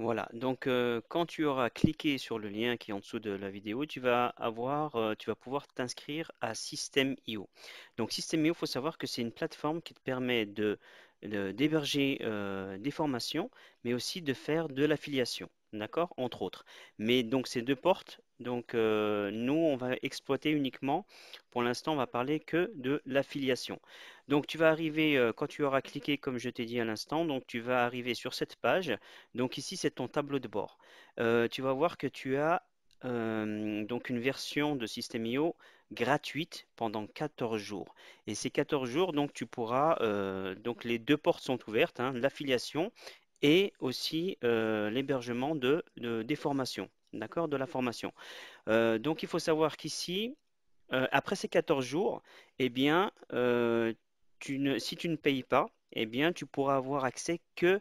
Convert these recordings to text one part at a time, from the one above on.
Voilà, donc quand tu auras cliqué sur le lien qui est en dessous de la vidéo, tu vas avoir, tu vas pouvoir t'inscrire à System.io. Donc System.io, il faut savoir que c'est une plateforme qui te permet de d'héberger des formations, mais aussi de faire de l'affiliation d'accord, entre autres. Mais donc ces deux portes, donc euh, nous on va exploiter uniquement, pour l'instant on va parler que de l'affiliation. Donc tu vas arriver euh, quand tu auras cliqué, comme je t'ai dit à l'instant, donc tu vas arriver sur cette page. Donc ici c'est ton tableau de bord. Euh, tu vas voir que tu as donc une version de System.io gratuite pendant 14 jours. Et ces 14 jours, donc tu pourras, donc les deux portes sont ouvertes, hein, l'affiliation et aussi euh, l'hébergement de, des formations, d'accord, de la formation. Euh, donc il faut savoir qu'ici, euh, après ces 14 jours, eh bien, si tu ne payes pas, eh bien, tu pourras avoir accès que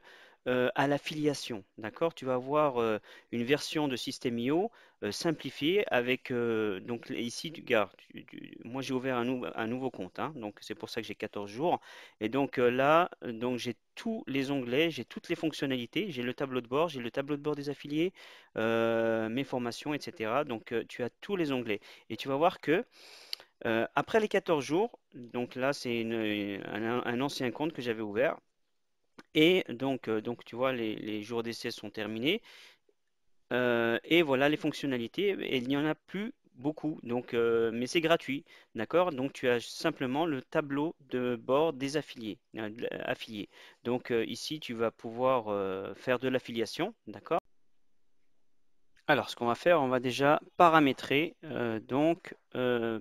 à l'affiliation, d'accord Tu vas avoir une version de système I.O., euh, simplifié avec euh, donc ici du gars moi j'ai ouvert un, un, nouveau compte hein, donc c'est pour ça que j'ai 14 jours et donc euh, là donc j'ai tous les onglets j'ai toutes les fonctionnalités j'ai le tableau de bord j'ai le tableau de bord des affiliés mes formations etc donc tu as tous les onglets et tu vas voir que après les 14 jours donc là c'est un, un ancien compte que j'avais ouvert et donc, donc, tu vois, les, les jours d'essai sont terminés. Euh, et voilà les fonctionnalités. Et il n'y en a plus beaucoup, euh, mais c'est gratuit. D'accord Donc tu as simplement le tableau de bord des affiliés. Euh, affiliés. Donc ici, tu vas pouvoir faire de l'affiliation. D'accord alors, ce qu'on va faire, on va déjà paramétrer donc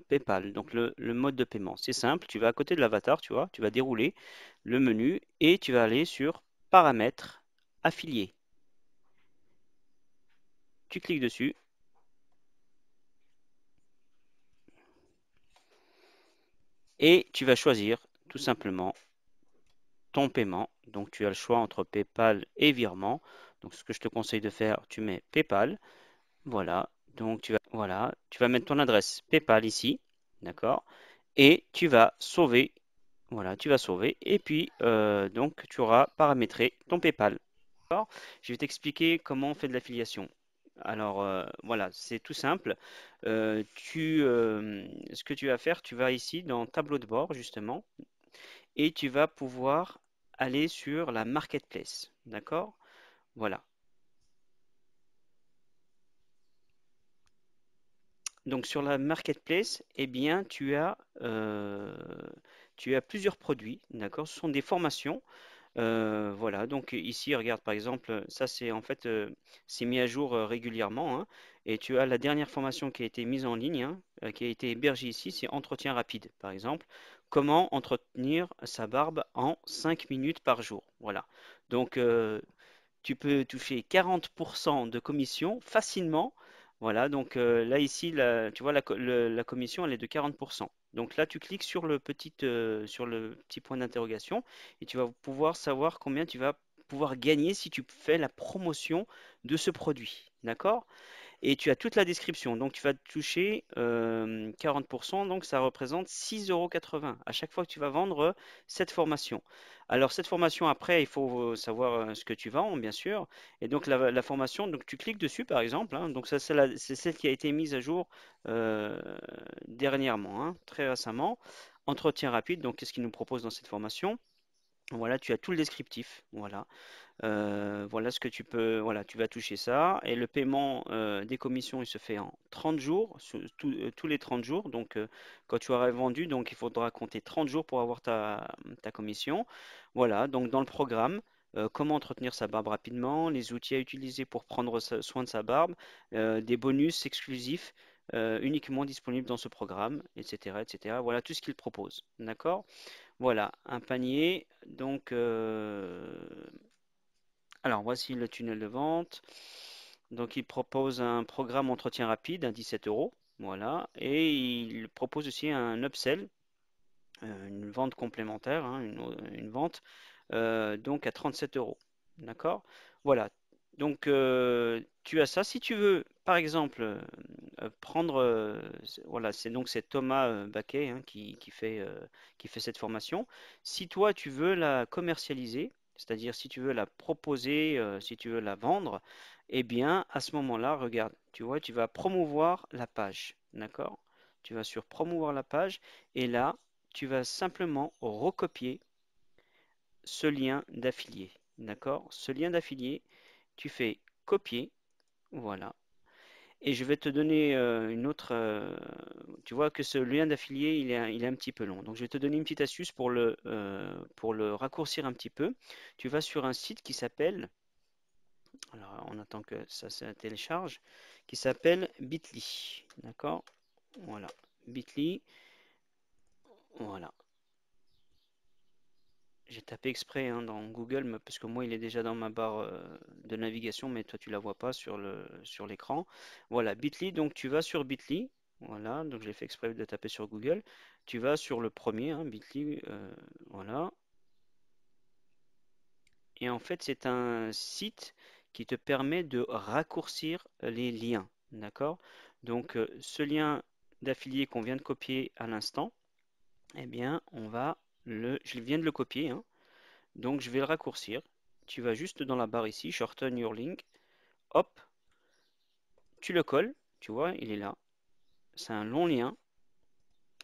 PayPal, donc le, le mode de paiement. C'est simple, tu vas à côté de l'avatar, tu vois, tu vas dérouler le menu et tu vas aller sur paramètres affiliés tu cliques dessus. Et tu vas choisir tout simplement ton paiement. Donc tu as le choix entre PayPal et virement. Donc ce que je te conseille de faire, tu mets PayPal. Voilà. Donc tu vas, voilà, tu vas mettre ton adresse PayPal ici. D'accord Et tu vas sauver. Voilà, tu vas sauver. Et puis, euh, donc, tu auras paramétré ton PayPal. Je vais t'expliquer comment on fait de l'affiliation. Alors euh, voilà, c'est tout simple. Euh, tu, euh, ce que tu vas faire, tu vas ici dans tableau de bord justement, et tu vas pouvoir aller sur la marketplace. D'accord Voilà. Donc sur la marketplace, eh bien tu as, tu as plusieurs produits. D'accord Ce sont des formations. Euh, voilà, donc ici, regarde par exemple, ça c'est en fait, euh, c'est mis à jour euh, régulièrement. Hein, et tu as la dernière formation qui a été mise en ligne, hein, qui a été hébergée ici, c'est entretien rapide par exemple. Comment entretenir sa barbe en 5 minutes par jour. Voilà. Donc tu peux toucher 40% de commission facilement voilà, donc euh, là ici, tu vois, la, commission, elle est de 40%. Donc là, tu cliques euh, sur le petit, point d'interrogation et tu vas pouvoir savoir combien tu vas pouvoir gagner si tu fais la promotion de ce produit. D'accord Et tu as toute la description. Donc tu vas toucher 40%, euh, donc ça représente 6,80 euros à chaque fois que tu vas vendre cette formation. Alors cette formation, après, il faut euh, savoir euh, ce que tu vends, bien sûr. Et donc la, formation, donc tu cliques dessus, par exemple. Hein. donc ça, c'est celle qui a été mise à jour euh, dernièrement, hein, très récemment. Entretien rapide, donc qu'est-ce qu'il nous propose dans cette formation voilà, tu as tout le descriptif. Voilà. Euh, voilà ce que tu peux, voilà, tu vas toucher ça. Et le paiement euh, des commissions, il se fait en 30 jours, euh, tous les 30 jours. Donc, quand tu auras vendu, donc il faudra compter 30 jours pour avoir ta, ta commission. Voilà, donc dans le programme, comment entretenir sa barbe rapidement, les outils à utiliser pour prendre soin de sa barbe, des bonus exclusifs. uniquement disponibles dans ce programme, etc., etc. Voilà tout ce qu'il propose, d'accord Voilà un panier, donc alors, voici le tunnel de vente. Donc, il propose un programme entretien rapide à 17 euros. Voilà. Et il propose aussi un upsell, euh, une vente complémentaire, hein, une, vente, euh, donc à 37 euros. D'accord Voilà. Donc, euh, tu as ça. Si tu veux, par exemple, prendre. voilà, c'est donc c'est Thomas Baquet hein, qui, fait, qui fait cette formation. Si toi, tu veux la commercialiser, c'est-à-dire si tu veux la proposer, euh, si tu veux la vendre, eh bien à ce moment-là, regarde, tu vois, tu vas promouvoir la page, d'accord Tu vas sur promouvoir la page et là, tu vas simplement recopier ce lien d'affilié, d'accord Ce lien d'affilié, tu fais copier, voilà, et je vais te donner euh, une autre. Euh, tu vois que ce lien d'affilié, il, il est, un petit peu long. Donc, je vais te donner une petite astuce pour le, euh, pour le raccourcir un petit peu. Tu vas sur un site qui s'appelle. Alors, on attend que ça se télécharge. Qui s'appelle Bitly. D'accord Voilà. Bitly. Voilà. J'ai tapé exprès hein, dans Google parce que moi il est déjà dans ma barre euh, de navigation, mais toi tu la vois pas sur le sur l'écran. Voilà, Bitly, donc tu vas sur Bitly. Voilà, donc j'ai fait exprès de taper sur Google. Tu vas sur le premier, hein, Bitly, euh, voilà. Et en fait, c'est un site qui te permet de raccourcir les liens. D'accord Donc euh, ce lien d'affilié qu'on vient de copier à l'instant, eh bien, on va je viens de le copier, hein. donc je vais le raccourcir. Tu vas juste dans la barre ici, shorten your link, hop, tu le colles, tu vois, il est là. C'est un long lien.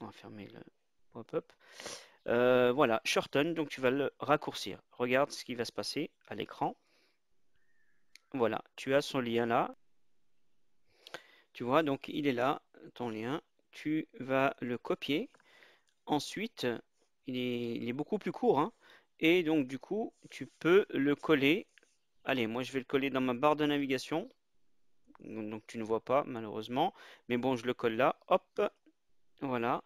On va fermer le pop-up. Euh, voilà, shorten, donc tu vas le raccourcir. Regarde ce qui va se passer à l'écran. Voilà, tu as son lien là. Tu vois, donc il est là, ton lien. Tu vas le copier. Ensuite, il est, beaucoup plus court. Hein. Et donc, du coup, tu peux le coller. Allez, moi, je vais le coller dans ma barre de navigation. Donc, tu ne vois pas, malheureusement. Mais bon, je le colle là. Hop. Voilà.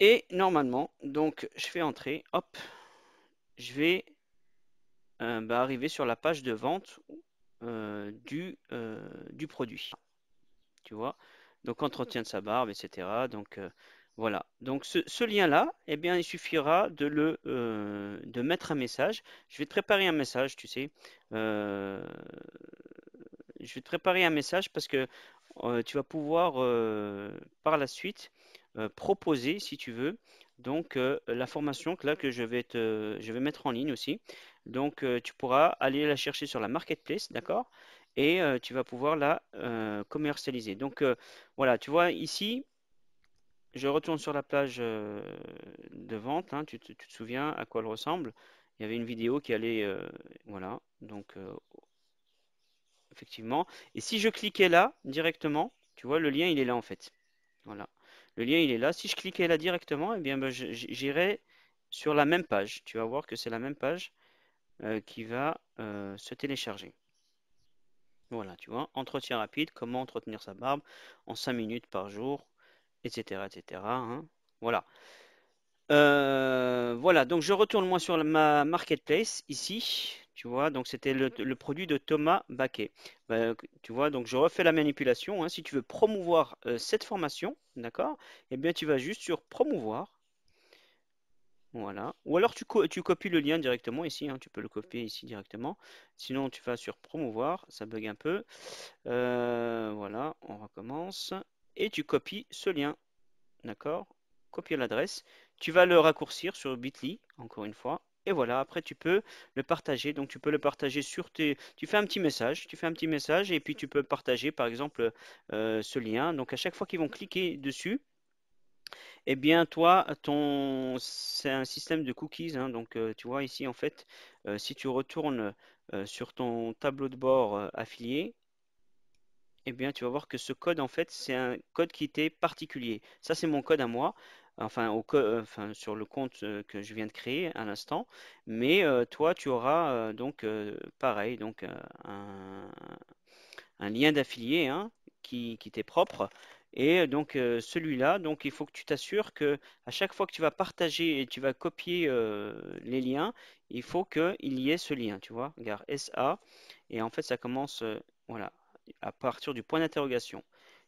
Et normalement, donc, je fais entrer. Hop. Je vais euh, bah, arriver sur la page de vente euh, du, euh, du produit. Tu vois Donc, entretien de sa barbe, etc. Donc, voilà, donc ce, lien-là, eh bien, il suffira de, le, euh, de mettre un message. Je vais te préparer un message, tu sais. Euh, je vais te préparer un message parce que euh, tu vas pouvoir par la suite proposer, si tu veux, donc la formation que là que je vais, te, je vais mettre en ligne aussi. Donc tu pourras aller la chercher sur la marketplace, d'accord Et tu vas pouvoir la commercialiser. Donc voilà, tu vois ici, je retourne sur la page euh, de vente. Hein, tu, te, souviens à quoi elle ressemble Il y avait une vidéo qui allait. Euh, voilà. Donc, euh, effectivement. Et si je cliquais là directement, tu vois, le lien, il est là en fait. Voilà. Le lien, il est là. Si je cliquais là directement, eh bien, ben, sur la même page. Tu vas voir que c'est la même page qui va se télécharger. Voilà, tu vois, entretien rapide, comment entretenir sa barbe en 5 minutes par jour, etc. etc. Hein. Voilà. Euh, voilà, donc je retourne moi sur ma marketplace ici. Tu vois, donc c'était le, produit de Thomas Baquet. Ben, tu vois, donc je refais la manipulation. Hein. Si tu veux promouvoir euh, cette formation, d'accord, eh bien tu vas juste sur promouvoir. Voilà. Ou alors tu, copies le lien directement ici. Hein. Tu peux le copier ici directement. Sinon, tu vas sur promouvoir. Ça bug un peu. Euh, voilà, on recommence et tu copies ce lien. D'accord Copier l'adresse. Tu vas le raccourcir sur bit.ly, encore une fois. Et voilà, après tu peux le partager. Donc tu peux le partager sur tes. Tu fais un petit message, tu fais un petit message et puis tu peux partager par exemple euh, ce lien. Donc à chaque fois qu'ils vont cliquer dessus, eh bien, toi, ton... c'est un système de cookies. Hein. donc, euh, tu vois ici, en fait, euh, si tu retournes sur ton tableau de bord affilié, et eh bien, tu vas voir que ce code, en fait, c'est un code qui était particulier. Ça, c'est mon code à moi, enfin, euh, sur le compte euh, que je viens de créer à l'instant. Mais euh, toi, tu auras donc pareil, donc un, lien d'affilié hein, qui, t'est propre. Et donc celui-là, donc il faut que tu t'assures que à chaque fois que tu vas partager et tu vas copier les liens, il faut qu'il y ait ce lien, tu vois. Regarde SA. Et en fait, ça commence. voilà, à partir du point d'interrogation.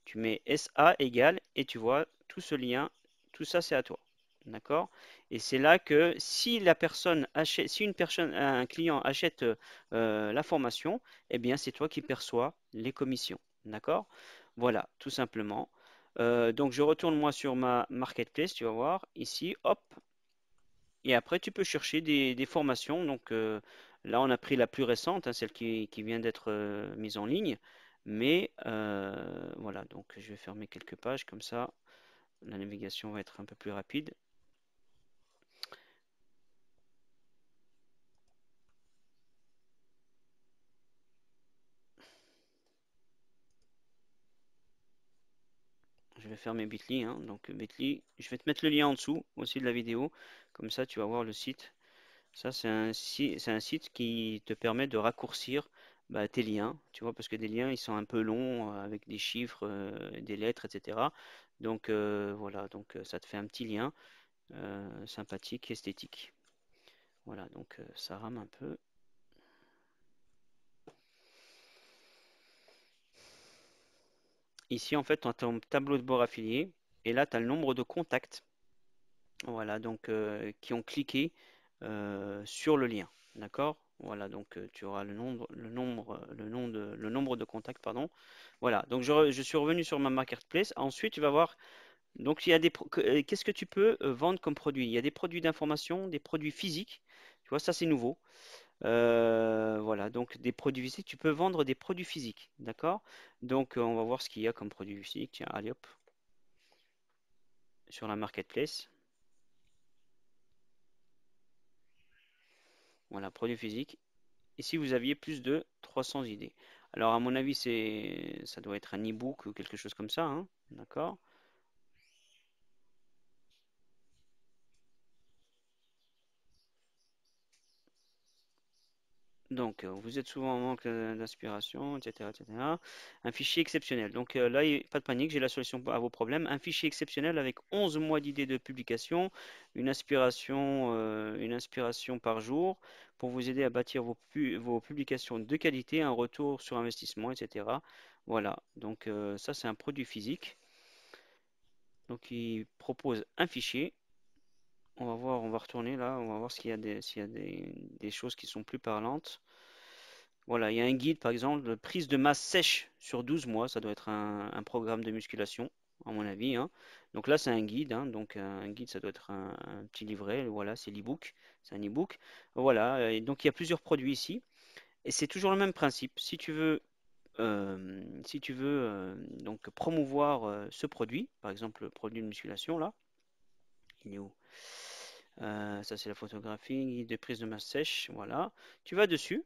Tu mets SA égale et tu vois tout ce lien, tout ça c'est à toi. D'accord Et c'est là que si la personne achète, si une personne, un client achète euh, la formation, eh bien c'est toi qui perçois les commissions. D'accord Voilà, tout simplement. Euh, donc je retourne moi sur ma marketplace, tu vas voir, ici, hop. Et après tu peux chercher des, formations. Donc euh, là on a pris la plus récente, hein, celle qui vient d'être mise en ligne. Mais euh, voilà, donc je vais fermer quelques pages comme ça. La navigation va être un peu plus rapide. Je vais fermer Bitly. Hein. Donc Bitly, je vais te mettre le lien en dessous aussi de la vidéo. Comme ça, tu vas voir le site. Ça, c'est un, site qui te permet de raccourcir bah, tes liens, tu vois, parce que des liens, ils sont un peu longs euh, avec des chiffres, euh, des lettres, etc. Donc euh, voilà, donc ça te fait un petit lien sympathique, esthétique. Voilà, donc ça rame un peu. Ici, en fait, tu as ton tableau de bord affilié et là, tu as le nombre de contacts voilà, donc, qui ont cliqué sur le lien. D'accord voilà, donc euh, tu auras le nombre, le nombre, euh, le nom de, le nombre de contacts, pardon. Voilà, donc je, je, suis revenu sur ma marketplace. Ensuite, tu vas voir. Donc il y a des, euh, qu'est-ce que tu peux vendre comme produit Il y a des produits d'information, des produits physiques. Tu vois, ça c'est nouveau. voilà, donc des produits physiques, tu peux vendre des produits physiques, d'accord Donc on va voir ce qu'il y a comme produits physiques. Tiens, allez hop, sur la marketplace. Voilà, produit physique. Et si vous aviez plus de 300 idées. Alors, à mon avis, c'est ça doit être un e-book ou quelque chose comme ça. Hein. D'accord Donc, euh, vous êtes souvent en manque euh, d'inspiration, etc., Un fichier exceptionnel. Donc euh, là, pas de panique, j'ai la solution à vos problèmes. Un fichier exceptionnel avec 11 mois d'idées de publication, une inspiration, une inspiration par jour pour vous aider à bâtir vos, publications de qualité, un retour sur investissement, etc. Voilà, donc ça, c'est un produit physique. Donc, il propose un fichier on va voir, on va retourner là, on va voir s'il y a, des, y a des, choses qui sont plus parlantes. Voilà, il y a un guide, par exemple, de prise de masse sèche sur 12 mois. Ça doit être un, programme de musculation, à mon avis. Hein. Donc là, c'est un guide. Hein, donc euh, un guide, ça doit être un, petit livret. Voilà, c'est l'e-book. C'est un e-book. Voilà. Et donc il y a plusieurs produits ici. Et c'est toujours le même principe. Si tu veux, euh, si tu veux euh, donc promouvoir ce produit, par exemple le produit de musculation, là, il est où Ça, c'est la photographie, guide de prise de masse sèche. Voilà. Tu vas dessus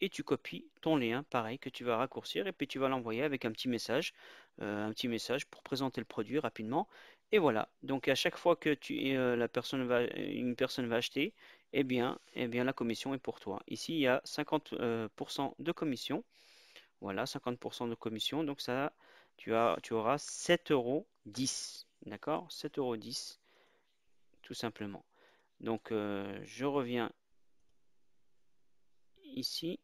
et tu copies ton lien, pareil, que tu vas raccourcir et puis tu vas l'envoyer avec un petit message, euh, un petit message pour présenter le produit rapidement. Et voilà. Donc à chaque fois que tu, euh, la personne va, une personne va acheter, eh bien, eh bien la commission est pour toi. Ici il y a 50% euh, de commission. Voilà, 50% de commission. Donc ça, tu, as, tu auras 7,10 euros. D'accord 7,10 euros tout simplement. Donc je reviens ici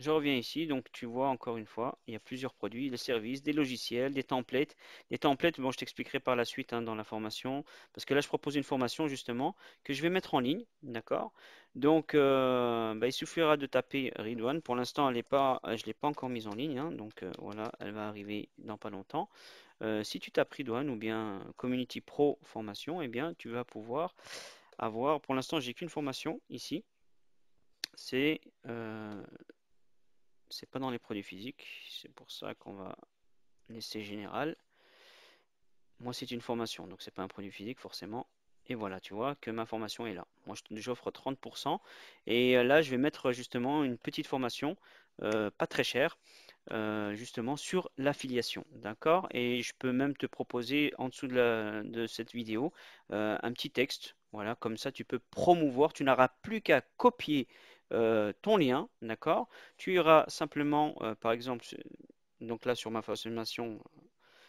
Je reviens ici, donc tu vois encore une fois, il y a plusieurs produits, des services, des logiciels, des templates. des templates, bon, je t'expliquerai par la suite hein, dans la formation, parce que là, je propose une formation justement que je vais mettre en ligne, d'accord Donc, euh, bah, il suffira de taper Read One. Pour l'instant, elle est pas, euh, je ne l'ai pas encore mise en ligne, hein, donc euh, voilà, elle va arriver dans pas longtemps. si tu tapes Read One ou bien Community Pro Formation, eh bien, tu vas pouvoir avoir, pour l'instant, j'ai qu'une formation ici. C'est c'est pas dans les produits physiques, c'est pour ça qu'on va laisser général. Moi, c'est une formation, donc c'est pas un produit physique forcément. Et voilà, tu vois que ma formation est là. Moi, j'offre 30%. Et euh, là, je vais mettre justement une petite formation, euh, pas très chère, euh, justement sur l'affiliation. D'accord Et je peux même te proposer en dessous de, cette vidéo un petit texte. Voilà, comme ça, tu peux promouvoir. Tu n'auras plus qu'à copier euh, ton lien, d'accord Tu iras simplement, euh, par exemple, donc là sur ma formation,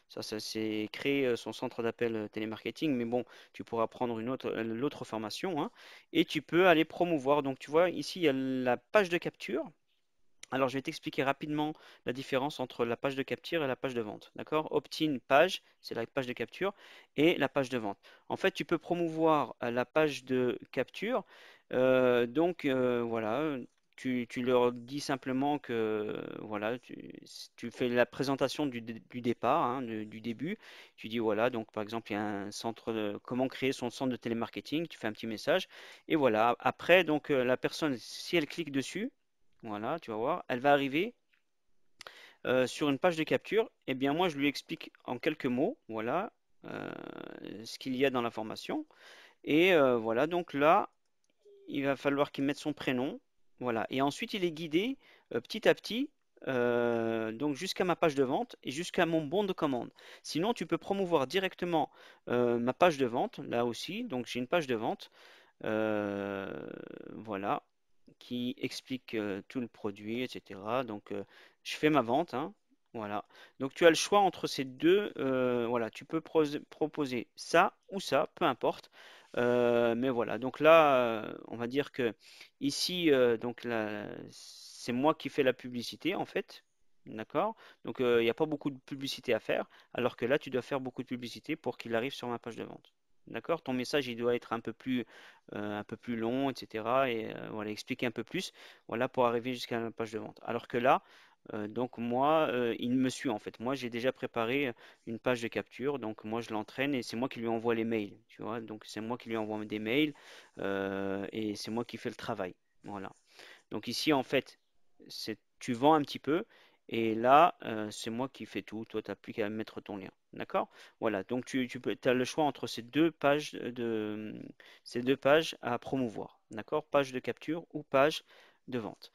ça, ça c'est créé euh, son centre d'appel télémarketing, mais bon, tu pourras prendre une autre, l'autre formation, hein, et tu peux aller promouvoir. Donc tu vois, ici, il y a la page de capture. Alors, je vais t'expliquer rapidement la différence entre la page de capture et la page de vente. D'accord Opt-in page, c'est la page de capture, et la page de vente. En fait, tu peux promouvoir la page de capture euh, donc euh, voilà, tu, leur dis simplement que voilà, tu, fais la présentation du, départ, hein, du, début. Tu dis voilà, donc par exemple, il y a un centre, comment créer son centre de télémarketing. Tu fais un petit message et voilà. Après, donc euh, la personne, si elle clique dessus, voilà, tu vas voir, elle va arriver sur une page de capture. Et eh bien moi, je lui explique en quelques mots, voilà, ce qu'il y a dans la formation. Et voilà, donc là, il va falloir qu'il mette son prénom. Voilà. Et ensuite, il est guidé euh, petit à petit, euh, donc jusqu'à ma page de vente et jusqu'à mon bon de commande. Sinon, tu peux promouvoir directement euh, ma page de vente, là aussi. Donc, j'ai une page de vente, voilà, qui explique tout le produit, etc. Donc, je fais ma vente, hein. voilà. Donc, tu as le choix entre ces deux. voilà, tu peux proposer ça ou ça, peu importe. Euh, mais voilà, donc là, euh, on va dire que ici, euh, donc c'est moi qui fais la publicité en fait, D'accord Donc, il n'y a pas beaucoup de publicité à faire, alors que là, tu dois faire beaucoup de publicité pour qu'il arrive sur ma page de vente. D'accord Ton message, il doit être un peu plus, un peu plus long, etc. Et voilà, expliquer un peu plus, voilà, pour arriver jusqu'à la page de vente. Alors que là, euh, donc moi, euh, il me suit en fait. Moi, j'ai déjà préparé euh, une page de capture, donc moi je l'entraîne et c'est moi qui lui envoie les mails, tu vois. Donc c'est moi qui lui envoie des mails et c'est moi qui fais le travail. Voilà. Donc ici en fait, tu vends un petit peu et là c'est moi qui fais tout. Toi, tu n'as plus qu'à mettre ton lien, d'accord Voilà. Donc tu, tu as le choix entre ces deux pages de ces deux pages à promouvoir, d'accord Page de capture ou page de vente.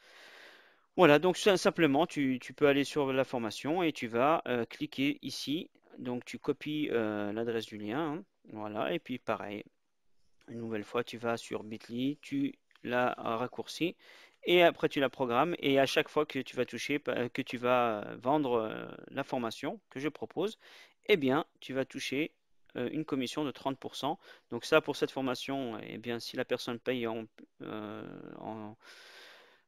Voilà, donc simplement, tu, peux aller sur la formation et tu vas euh, cliquer ici. Donc, tu copies euh, l'adresse du lien. Hein. voilà, et puis pareil, une nouvelle fois, tu vas sur bit.ly, tu la raccourcis et après tu la programmes. Et à chaque fois que tu vas toucher, que tu vas vendre euh, la formation que je propose, eh bien, tu vas toucher une commission de 30%. Donc ça, pour cette formation, eh bien, si la personne paye en,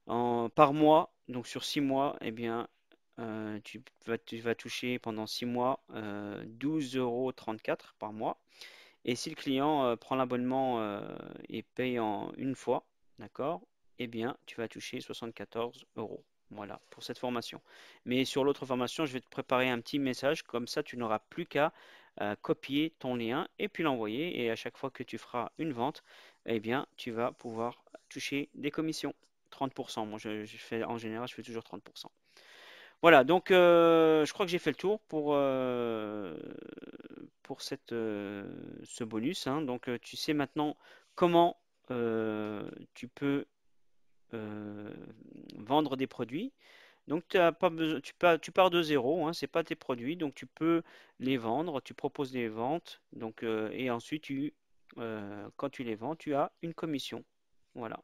en par mois donc sur 6 mois, eh bien, euh, tu, vas, toucher pendant 6 mois euh, 12,34 euros par mois. Et si le client euh, prend l'abonnement euh, et paye en une fois, d'accord, eh bien, tu vas toucher 74 euros. Voilà, pour cette formation. Mais sur l'autre formation, je vais te préparer un petit message, comme ça tu n'auras plus qu'à copier ton lien et puis l'envoyer. Et à chaque fois que tu feras une vente, eh bien, tu vas pouvoir toucher des commissions. 30%. Moi, je, fais, en général, je fais toujours 30%. Voilà, donc euh, je crois que j'ai fait le tour pour, euh, pour cette, euh, ce bonus. Hein. Donc tu sais maintenant comment tu peux vendre des produits. Donc as pas besoin, tu, pars, tu, pars, de zéro, hein, ce pas tes produits, donc tu peux les vendre, tu proposes des ventes, donc, et ensuite tu, quand tu les vends, tu as une commission. Voilà.